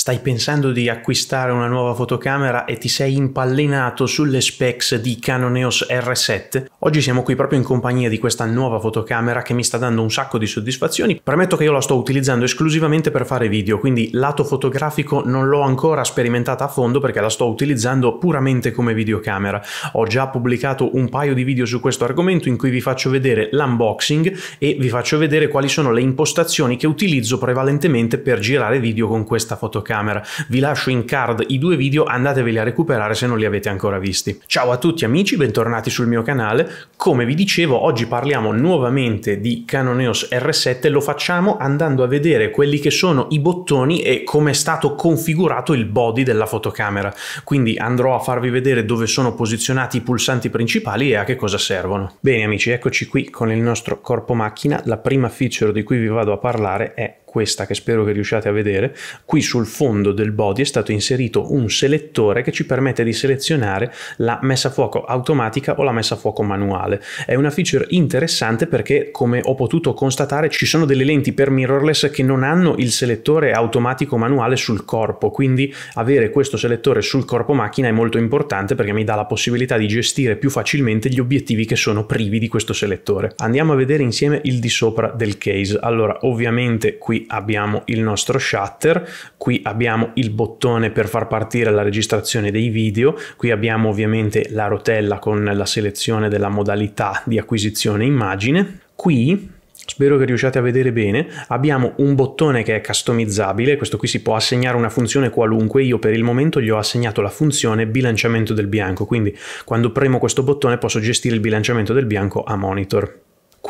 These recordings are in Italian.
Stai pensando di acquistare una nuova fotocamera e ti sei impallinato sulle specs di Canon EOS R7? Oggi siamo qui proprio in compagnia di questa nuova fotocamera che mi sta dando un sacco di soddisfazioni. Premetto che io la sto utilizzando esclusivamente per fare video, quindi lato fotografico non l'ho ancora sperimentata a fondo perché la sto utilizzando puramente come videocamera. Ho già pubblicato un paio di video su questo argomento in cui vi faccio vedere l'unboxing e vi faccio vedere quali sono le impostazioni che utilizzo prevalentemente per girare video con questa fotocamera videocamera. Vi lascio in card i due video, andateveli a recuperare se non li avete ancora visti. Ciao a tutti amici, bentornati sul mio canale. Come vi dicevo, oggi parliamo nuovamente di Canon EOS R7, lo facciamo andando a vedere quelli che sono i bottoni e come è stato configurato il body della fotocamera. Quindi andrò a farvi vedere dove sono posizionati i pulsanti principali e a che cosa servono. Bene amici, eccoci qui con il nostro corpo macchina. La prima feature di cui vi vado a parlare è questa che spero che riusciate a vedere, qui sul fondo del body è stato inserito un selettore che ci permette di selezionare la messa a fuoco automatica o la messa a fuoco manuale. È una feature interessante perché, come ho potuto constatare, ci sono delle lenti per mirrorless che non hanno il selettore automatico manuale sul corpo, quindi avere questo selettore sul corpo macchina è molto importante perché mi dà la possibilità di gestire più facilmente gli obiettivi che sono privi di questo selettore. Andiamo a vedere insieme il di sopra del case. Allora, ovviamente qui abbiamo il nostro shutter, qui abbiamo il bottone per far partire la registrazione dei video, qui abbiamo ovviamente la rotella con la selezione della modalità di acquisizione immagine, qui spero che riusciate a vedere bene, abbiamo un bottone che è customizzabile, questo qui si può assegnare una funzione qualunque, io per il momento gli ho assegnato la funzione bilanciamento del bianco, quindi quando premo questo bottone posso gestire il bilanciamento del bianco a monitor.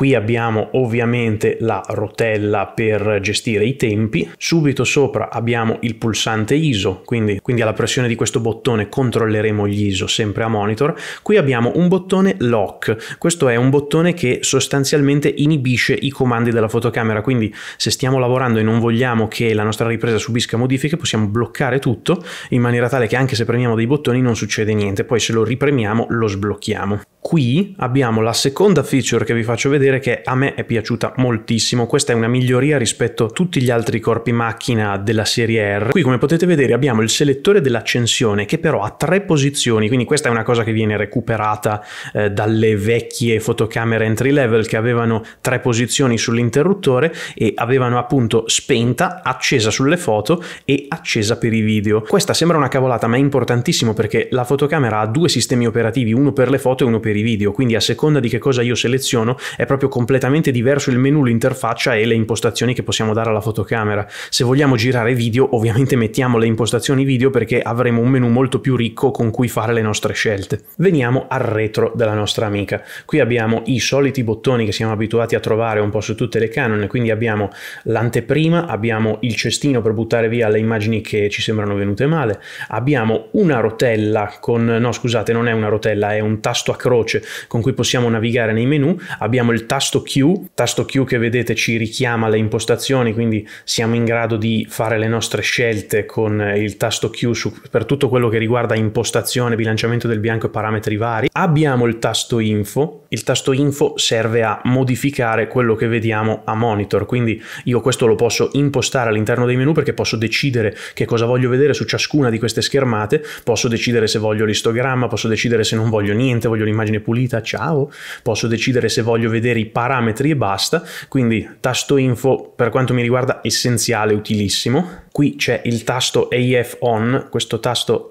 Qui abbiamo ovviamente la rotella per gestire i tempi, subito sopra abbiamo il pulsante ISO, quindi, quindi alla pressione di questo bottone controlleremo gli ISO sempre a monitor. Qui abbiamo un bottone lock, questo è un bottone che sostanzialmente inibisce i comandi della fotocamera, quindi se stiamo lavorando e non vogliamo che la nostra ripresa subisca modifiche possiamo bloccare tutto in maniera tale che anche se premiamo dei bottoni non succede niente, poi se lo ripremiamo lo sblocchiamo. Qui abbiamo la seconda feature che vi faccio vedere dire che a me è piaciuta moltissimo, questa è una miglioria rispetto a tutti gli altri corpi macchina della serie R. Qui come potete vedere abbiamo il selettore dell'accensione che però ha tre posizioni, quindi questa è una cosa che viene recuperata eh, dalle vecchie fotocamere entry level che avevano tre posizioni sull'interruttore e avevano appunto spenta, accesa sulle foto e accesa per i video. Questa sembra una cavolata ma è importantissimo perché la fotocamera ha due sistemi operativi, uno per le foto e uno per i video, quindi a seconda di che cosa io seleziono è proprio proprio completamente diverso il menu, l'interfaccia e le impostazioni che possiamo dare alla fotocamera. Se vogliamo girare video, ovviamente mettiamo le impostazioni video perché avremo un menu molto più ricco con cui fare le nostre scelte. Veniamo al retro della nostra amica. Qui abbiamo i soliti bottoni che siamo abituati a trovare un po' su tutte le Canon, quindi abbiamo l'anteprima, abbiamo il cestino per buttare via le immagini che ci sembrano venute male, abbiamo una rotella con... no scusate, non è una rotella, è un tasto a croce con cui possiamo navigare nei menu, abbiamo il il tasto Q, tasto Q che vedete ci richiama le impostazioni, quindi siamo in grado di fare le nostre scelte con il tasto Q su, per tutto quello che riguarda impostazione, bilanciamento del bianco e parametri vari. Abbiamo il tasto Info il tasto info serve a modificare quello che vediamo a monitor, quindi io questo lo posso impostare all'interno dei menu perché posso decidere che cosa voglio vedere su ciascuna di queste schermate, posso decidere se voglio l'istogramma, posso decidere se non voglio niente, voglio l'immagine pulita, ciao, posso decidere se voglio vedere i parametri e basta, quindi tasto info per quanto mi riguarda essenziale, utilissimo. Qui c'è il tasto AF on, questo tasto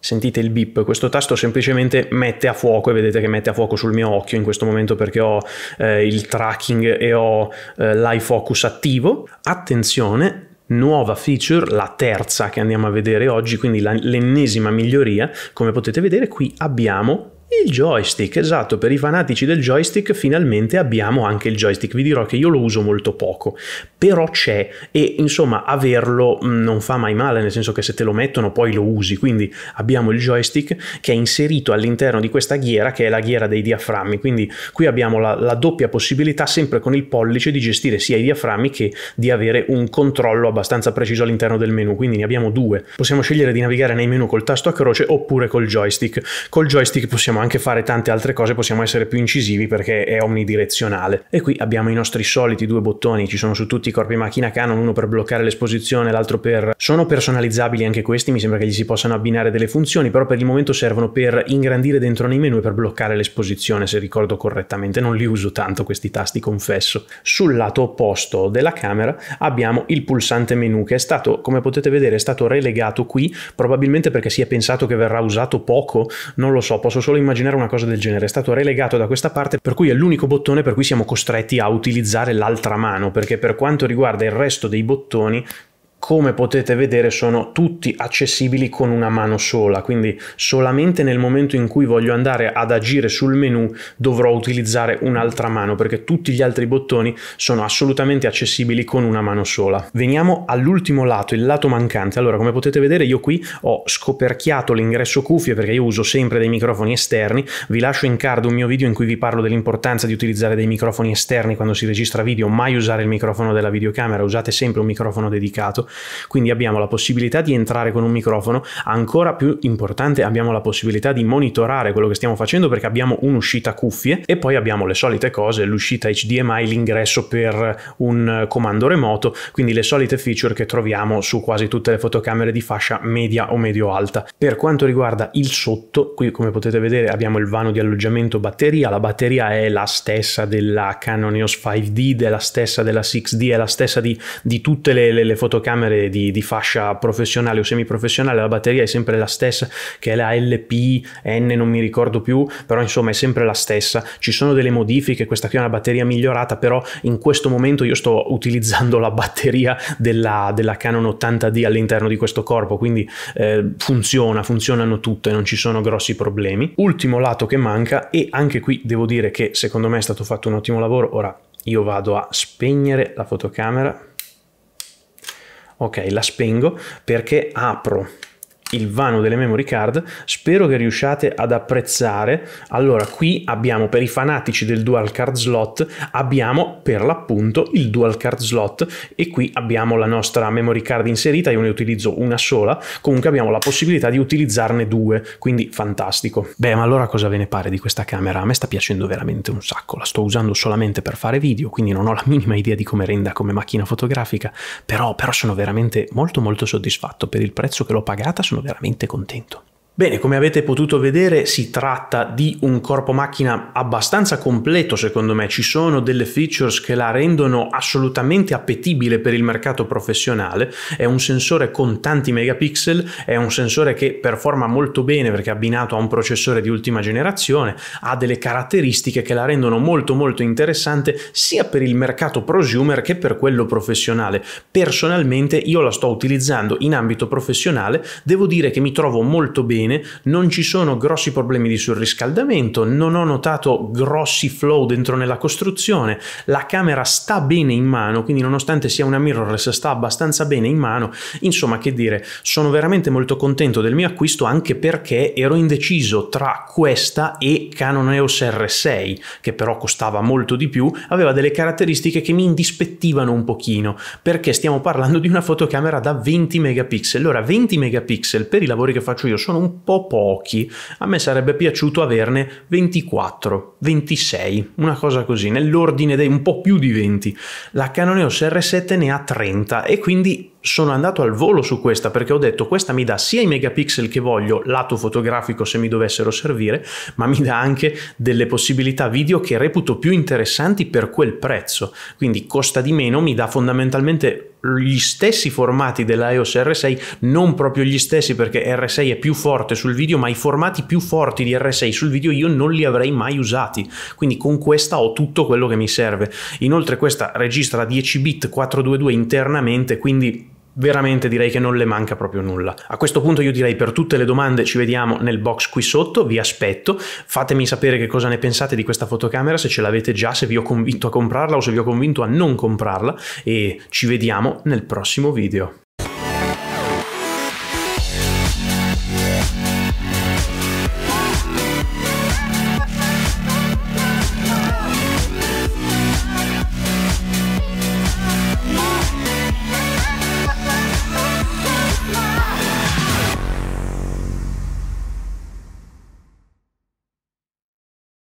Sentite il bip, questo tasto semplicemente mette a fuoco e vedete che mette a fuoco sul mio occhio in questo momento perché ho eh, il tracking e ho eh, l'eye focus attivo. Attenzione, nuova feature, la terza che andiamo a vedere oggi, quindi l'ennesima miglioria, come potete vedere qui abbiamo il joystick, esatto, per i fanatici del joystick finalmente abbiamo anche il joystick, vi dirò che io lo uso molto poco, però c'è e insomma averlo mm, non fa mai male, nel senso che se te lo mettono poi lo usi, quindi abbiamo il joystick che è inserito all'interno di questa ghiera che è la ghiera dei diaframmi, quindi qui abbiamo la, la doppia possibilità sempre con il pollice di gestire sia i diaframmi che di avere un controllo abbastanza preciso all'interno del menu, quindi ne abbiamo due, possiamo scegliere di navigare nei menu col tasto a croce oppure col joystick, col joystick possiamo anche anche fare tante altre cose, possiamo essere più incisivi perché è omnidirezionale. E qui abbiamo i nostri soliti due bottoni, ci sono su tutti i corpi macchina Canon, uno per bloccare l'esposizione, l'altro per... Sono personalizzabili anche questi, mi sembra che gli si possano abbinare delle funzioni, però per il momento servono per ingrandire dentro nei menu e per bloccare l'esposizione, se ricordo correttamente. Non li uso tanto questi tasti, confesso. Sul lato opposto della camera abbiamo il pulsante menu che è stato, come potete vedere, è stato relegato qui, probabilmente perché si è pensato che verrà usato poco, non lo so, posso solo immaginare immaginare una cosa del genere, è stato relegato da questa parte per cui è l'unico bottone per cui siamo costretti a utilizzare l'altra mano, perché per quanto riguarda il resto dei bottoni come potete vedere sono tutti accessibili con una mano sola, quindi solamente nel momento in cui voglio andare ad agire sul menu dovrò utilizzare un'altra mano perché tutti gli altri bottoni sono assolutamente accessibili con una mano sola. Veniamo all'ultimo lato, il lato mancante. Allora, come potete vedere io qui ho scoperchiato l'ingresso cuffie perché io uso sempre dei microfoni esterni, vi lascio in card un mio video in cui vi parlo dell'importanza di utilizzare dei microfoni esterni quando si registra video, mai usare il microfono della videocamera, usate sempre un microfono dedicato quindi abbiamo la possibilità di entrare con un microfono, ancora più importante abbiamo la possibilità di monitorare quello che stiamo facendo perché abbiamo un'uscita cuffie e poi abbiamo le solite cose, l'uscita HDMI, l'ingresso per un comando remoto, quindi le solite feature che troviamo su quasi tutte le fotocamere di fascia media o medio alta. Per quanto riguarda il sotto, qui come potete vedere abbiamo il vano di alloggiamento batteria, la batteria è la stessa della Canon EOS 5D, è stessa della 6D, è la stessa di, di tutte le, le, le fotocamere telecamere di, di fascia professionale o semiprofessionale, la batteria è sempre la stessa, che è la LPN, non mi ricordo più, però insomma è sempre la stessa. Ci sono delle modifiche, questa qui è una batteria migliorata, però in questo momento io sto utilizzando la batteria della, della Canon 80D all'interno di questo corpo, quindi eh, funziona, funzionano tutte, non ci sono grossi problemi. Ultimo lato che manca, e anche qui devo dire che secondo me è stato fatto un ottimo lavoro, ora io vado a spegnere la fotocamera ok la spengo perché apro il vano delle memory card, spero che riusciate ad apprezzare. Allora, qui abbiamo per i fanatici del dual card slot, abbiamo per l'appunto il dual card slot e qui abbiamo la nostra memory card inserita, io ne utilizzo una sola, comunque abbiamo la possibilità di utilizzarne due, quindi fantastico. Beh, ma allora cosa ve ne pare di questa camera? A me sta piacendo veramente un sacco, la sto usando solamente per fare video, quindi non ho la minima idea di come renda come macchina fotografica, però, però sono veramente molto molto soddisfatto per il prezzo che l'ho pagata, sono sono veramente contento. Bene, come avete potuto vedere si tratta di un corpo macchina abbastanza completo secondo me, ci sono delle features che la rendono assolutamente appetibile per il mercato professionale, è un sensore con tanti megapixel, è un sensore che performa molto bene perché è abbinato a un processore di ultima generazione, ha delle caratteristiche che la rendono molto molto interessante sia per il mercato prosumer che per quello professionale. Personalmente io la sto utilizzando in ambito professionale, devo dire che mi trovo molto bene bene, non ci sono grossi problemi di surriscaldamento, non ho notato grossi flow dentro nella costruzione, la camera sta bene in mano, quindi nonostante sia una mirrorless sta abbastanza bene in mano, insomma che dire, sono veramente molto contento del mio acquisto anche perché ero indeciso tra questa e Canon EOS R6, che però costava molto di più, aveva delle caratteristiche che mi indispettivano un pochino, perché stiamo parlando di una fotocamera da 20 megapixel, ora 20 megapixel per i lavori che faccio io sono un po' pochi. A me sarebbe piaciuto averne 24, 26, una cosa così, nell'ordine dei un po' più di 20. La Canon EOS R7 ne ha 30 e quindi sono andato al volo su questa perché ho detto questa mi dà sia i megapixel che voglio lato fotografico se mi dovessero servire, ma mi dà anche delle possibilità video che reputo più interessanti per quel prezzo. Quindi costa di meno, mi dà fondamentalmente gli stessi formati della EOS R6, non proprio gli stessi perché R6 è più forte sul video, ma i formati più forti di R6 sul video io non li avrei mai usati, quindi con questa ho tutto quello che mi serve. Inoltre questa registra 10 bit 422 internamente, quindi veramente direi che non le manca proprio nulla. A questo punto io direi per tutte le domande ci vediamo nel box qui sotto, vi aspetto, fatemi sapere che cosa ne pensate di questa fotocamera, se ce l'avete già, se vi ho convinto a comprarla o se vi ho convinto a non comprarla e ci vediamo nel prossimo video.